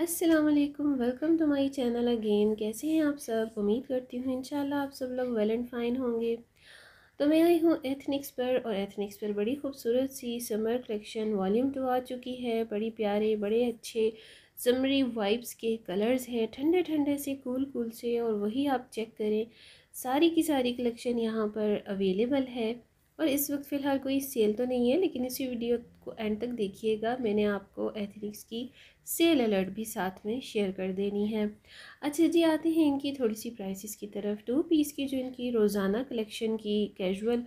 अस्सलाम वालेकुम welcome to my channel again कैसे हैं आप सब उम्मीद करती हूँ इंशाल्लाह आप सब लोग वेल एंड फाइन होंगे तो मैं आई हूँ एथनिक्स पर और एथनिक्स पर बड़ी खूबसूरत सी समर कलेक्शन वॉल्यूम टू आ चुकी है बड़ी प्यारे बड़े अच्छे समरी वाइब्स के कलर्स हैं ठंडे ठंडे से कूल कूल से और वही आप चेक करें सारी की सारी कलेक्शन यहाँ पर अवेलेबल है और इस वक्त फ़िलहाल कोई सेल तो नहीं है लेकिन इसी वीडियो को एंड तक देखिएगा मैंने आपको एथनिक्स की सेल अलर्ट भी साथ में शेयर कर देनी है अच्छा जी आते हैं इनकी थोड़ी सी प्राइसिस की तरफ टू पीस की जो इनकी रोज़ाना कलेक्शन की कैजुल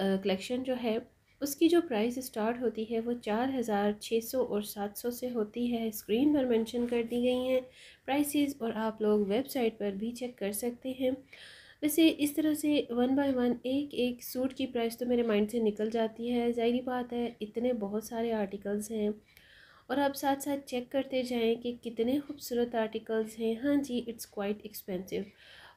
कलेक्शन जो है उसकी जो प्राइस स्टार्ट होती है वो चार हज़ार छः सौ और सात सौ से होती है स्क्रीन पर मेंशन कर दी गई हैं प्राइसेस और आप लोग वेबसाइट पर भी चेक कर सकते हैं वैसे इस तरह से वन बाय वन एक एक सूट की प्राइस तो मेरे माइंड से निकल जाती है जाहिर बात है इतने बहुत सारे आर्टिकल्स हैं और आप साथ साथ चेक करते जाएं कि कितने खूबसूरत आर्टिकल्स हैं हाँ जी इट्स क्वाइट एक्सपेंसिव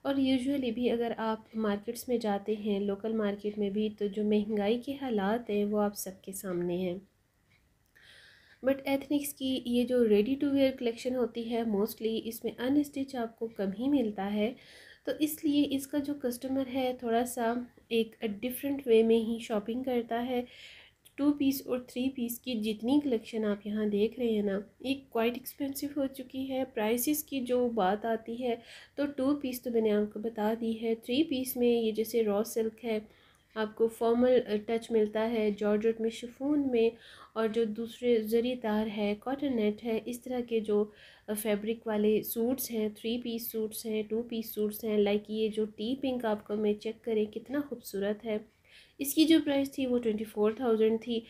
और यूजुअली भी अगर आप मार्केट्स में जाते हैं लोकल मार्केट में भी तो जो महंगाई के हालात हैं वो आप सबके सामने हैं बट एथनिक्स की ये जो रेडी टू वेयर कलेक्शन होती है मोस्टली इसमें अनस्टिच आपको कम ही मिलता है तो इसलिए इसका जो कस्टमर है थोड़ा सा एक डिफरेंट वे में ही शॉपिंग करता है टू पीस और थ्री पीस की जितनी कलेक्शन आप यहाँ देख रहे हैं ना ये क्वाइट एक्सपेंसिव हो चुकी है प्राइसेस की जो बात आती है तो टू पीस तो मैंने आपको बता दी है थ्री पीस में ये जैसे रॉ सिल्क है आपको फॉर्मल टच मिलता है जॉर्जट में शिफोन में और जो दूसरे ज़री तार है कॉटन नेट है इस तरह के जो फैब्रिक वाले सूट्स हैं थ्री पीस सूट्स हैं टू पीस सूट्स हैं लाइक ये जो टी पिंक आपको मैं चेक करें कितना खूबसूरत है इसकी जो प्राइस थी वो ट्वेंटी फोर थाउजेंड थी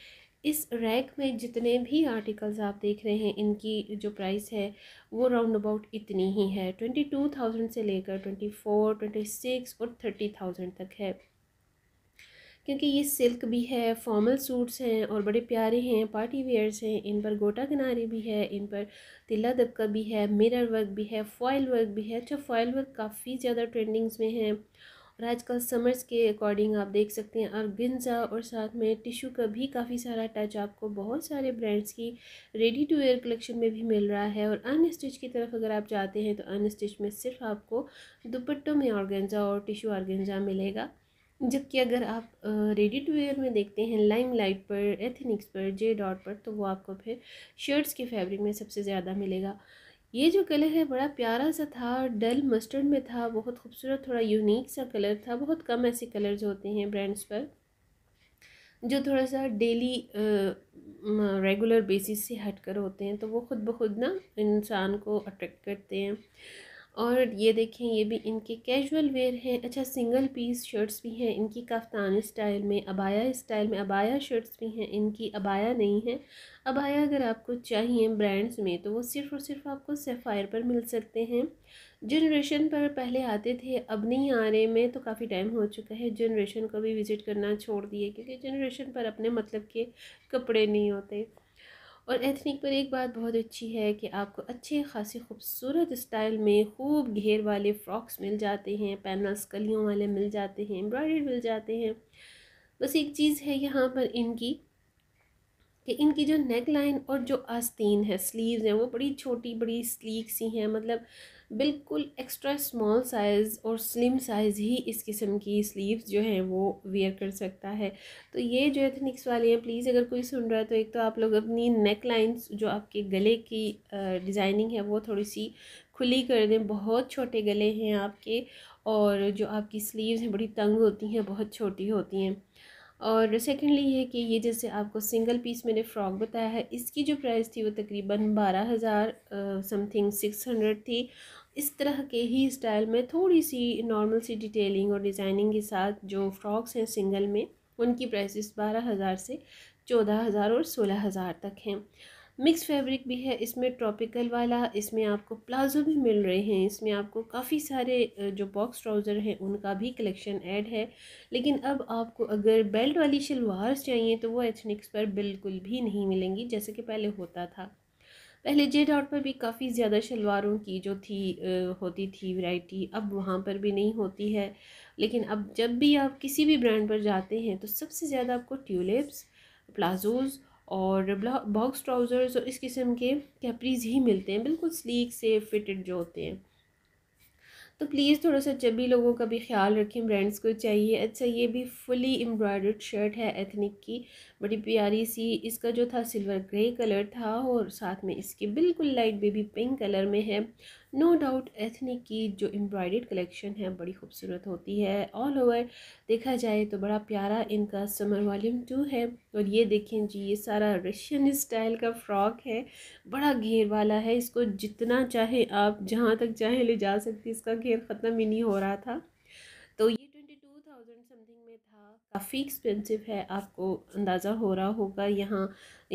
इस रैक में जितने भी आर्टिकल्स आप देख रहे हैं इनकी जो प्राइस है वो राउंड अबाउट इतनी ही है ट्वेंटी टू थाउजेंड से लेकर ट्वेंटी फोर ट्वेंटी सिक्स और थर्टी थाउजेंड तक है क्योंकि ये सिल्क भी है फॉर्मल सूट्स हैं और बड़े प्यारे हैं पार्टी वेयर्स हैं इन पर गोटा किनारी भी है इन पर तिल्ला दबका भी है मिरर वर्क भी है फॉयल वर्क भी है अच्छा फॉयल वर्क काफ़ी ज़्यादा ट्रेंडिंग्स में है और आजकल समर्स के अकॉर्डिंग आप देख सकते हैं बिन्जा और साथ में टिशू का भी काफ़ी सारा टच आपको बहुत सारे ब्रांड्स की रेडी टू वेयर कलेक्शन में भी मिल रहा है और अन स्टिच की तरफ अगर आप जाते हैं तो अन स्टिच में सिर्फ आपको दुपट्टों में ऑर्गेंजा और टिशू ऑर्गेंजा मिलेगा जबकि अगर आप रेडी टू वेयर में देखते हैं लाइम लाइट पर एथनिक्स पर जे डॉट पर तो वो आपको फिर शर्ट्स के फैब्रिक में सबसे ज़्यादा मिलेगा ये जो कलर है बड़ा प्यारा सा था डल मस्टर्ड में था बहुत खूबसूरत थोड़ा यूनिक सा कलर था बहुत कम ऐसे कलर्स होते हैं ब्रांड्स पर जो थोड़ा सा डेली रेगुलर बेसिस से हटकर होते हैं तो वो ख़ुद ब खुद ना इंसान को अट्रैक्ट करते हैं और ये देखें ये भी इनके कैजुअल वेयर हैं अच्छा सिंगल पीस शर्ट्स भी हैं इनकी कफ्तान स्टाइल में अबाया स्टाइल में अबाया शर्ट्स भी हैं इनकी अबाया नहीं है अबाया अगर आपको चाहिए ब्रांड्स में तो वो सिर्फ़ और सिर्फ आपको सेफ़ायर पर मिल सकते हैं जनरेशन पर पहले आते थे अब नहीं आ रहे में तो काफ़ी टाइम हो चुका है जनरेशन को भी विज़िट करना छोड़ दिए क्योंकि जनरेशन पर अपने मतलब के कपड़े नहीं होते और एथनिक पर एक बात बहुत अच्छी है कि आपको अच्छे खासे खूबसूरत स्टाइल में खूब घेर वाले फ्रॉक्स मिल जाते हैं पैनल्स कलियों वाले मिल जाते हैं एम्ब्रॉयड मिल जाते हैं बस एक चीज़ है यहाँ पर इनकी कि इनकी जो नेक लाइन और जो आस्तीन है स्लीव्स हैं वो बड़ी छोटी बड़ी स्लीक सी हैं मतलब बिल्कुल एक्स्ट्रा स्मॉल साइज़ और स्लिम साइज़ ही इस किस्म की स्लीव्स जो हैं वो वेयर कर सकता है तो ये जो एथनिक्स वाली हैं प्लीज़ अगर कोई सुन रहा है तो एक तो आप लोग अपनी नेक लाइन्स जो आपके गले की डिज़ाइनिंग है वो थोड़ी सी खुली कर दें बहुत छोटे गले हैं आपके और जो आपकी स्लीव्स हैं बड़ी तंग होती हैं बहुत छोटी होती हैं और सेकेंडली है कि ये जैसे आपको सिंगल पीस मैंने फ्रॉक बताया है इसकी जो प्राइस थी वो तकरीबन बारह हज़ार समथिंग सिक्स हंड्रेड थी इस तरह के ही स्टाइल में थोड़ी सी नॉर्मल सी डिटेलिंग और डिज़ाइनिंग के साथ जो फ्रॉक्स हैं सिंगल में उनकी प्राइसेस बारह हज़ार से चौदह हज़ार और सोलह हज़ार तक हैं मिक्स फैब्रिक भी है इसमें ट्रॉपिकल वाला इसमें आपको प्लाजो भी मिल रहे हैं इसमें आपको काफ़ी सारे जो बॉक्स ट्राउज़र हैं उनका भी कलेक्शन ऐड है लेकिन अब आपको अगर बेल्ट वाली शलवार चाहिए तो वो एथनिक्स पर बिल्कुल भी नहीं मिलेंगी जैसे कि पहले होता था पहले जे डॉट पर भी काफ़ी ज़्यादा शलवारों की जो थी होती थी वैरायटी अब वहाँ पर भी नहीं होती है लेकिन अब जब भी आप किसी भी ब्रांड पर जाते हैं तो सबसे ज़्यादा आपको ट्यूलिप्स प्लाजोज़ और बॉक्स ट्राउज़र्स और इस किस्म के कैपरीज ही मिलते हैं बिल्कुल स्लीक से फिटेड जो होते हैं तो प्लीज़ थोड़ा सा चबी लोगों का भी ख्याल रखें ब्रांड्स को चाहिए अच्छा ये भी फुली एम्ब्रॉयडर्ड शर्ट है एथनिक की बड़ी प्यारी सी इसका जो था सिल्वर ग्रे कलर था और साथ में इसके बिल्कुल लाइट बेबी पिंक कलर में है नो डाउट एथनिक की जो एम्ब्रॉयड कलेक्शन है बड़ी खूबसूरत होती है ऑल ओवर देखा जाए तो बड़ा प्यारा इनका समर वॉल्यूम टू है और ये देखें जी ये सारा रशियन स्टाइल का फ्रॉक है बड़ा घेर वाला है इसको जितना चाहे आप जहाँ तक चाहे ले जा सकती इसका घेर ख़त्म ही नहीं हो रहा था तो ये ट्वेंटी टू थाउजेंड समथिंग में था काफ़ी एक्सपेंसिव है आपको अंदाज़ा हो रहा होगा यहाँ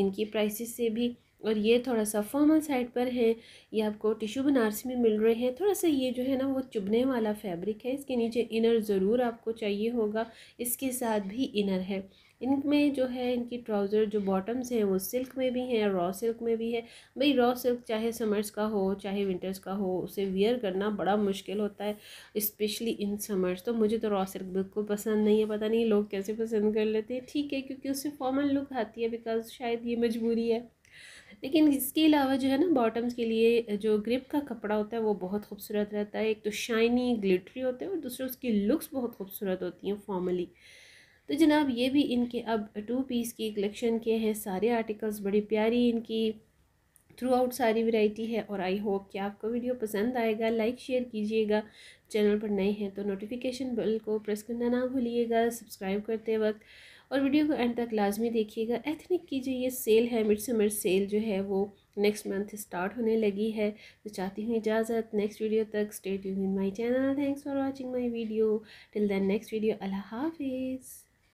इनकी प्राइसिस से भी और ये थोड़ा सा फॉर्मल साइड पर है ये आपको टिश्यू बनारसी में मिल रहे हैं थोड़ा सा ये जो है ना वो चुभने वाला फैब्रिक है इसके नीचे इनर ज़रूर आपको चाहिए होगा इसके साथ भी इनर है इनमें जो है इनकी ट्राउज़र जो बॉटम्स हैं वो सिल्क में भी हैं रॉ सिल्क में भी है भाई रॉ सिल्क चाहे समर्स का हो चाहे विंटर्स का हो उसे वियर करना बड़ा मुश्किल होता है इस्पेशली इन समर्स तो मुझे तो रॉ सिल्क बिल्कुल पसंद नहीं है पता नहीं लोग कैसे पसंद कर लेते हैं ठीक है क्योंकि उससे फॉर्मल लुक आती है बिकॉज शायद ये मजबूरी है लेकिन इसके अलावा जो है ना बॉटम्स के लिए जो ग्रिप का कपड़ा होता है वो बहुत खूबसूरत रहता है एक तो शाइनी ग्लिटरी होता है और दूसरा उसकी लुक्स बहुत खूबसूरत होती हैं फॉर्मली तो जनाब ये भी इनके अब टू पीस की कलेक्शन के हैं सारे आर्टिकल्स बड़ी प्यारी इनकी थ्रू आउट सारी वैरायटी है और आई होप कि आपको वीडियो पसंद आएगा लाइक शेयर कीजिएगा चैनल पर नए हैं तो नोटिफिकेशन बेल को प्रेस करना ना भूलिएगा सब्सक्राइब करते वक्त और वीडियो को एंड तक लाजमी देखिएगा एथनिक की जो ये सेल है मिड समर सेल जो है वो नेक्स्ट मंथ स्टार्ट होने लगी है तो चाहती हूँ इजाज़त नेक्स्ट वीडियो तक state in my channel thanks for watching my video till then next video अल्लाह हाफिज़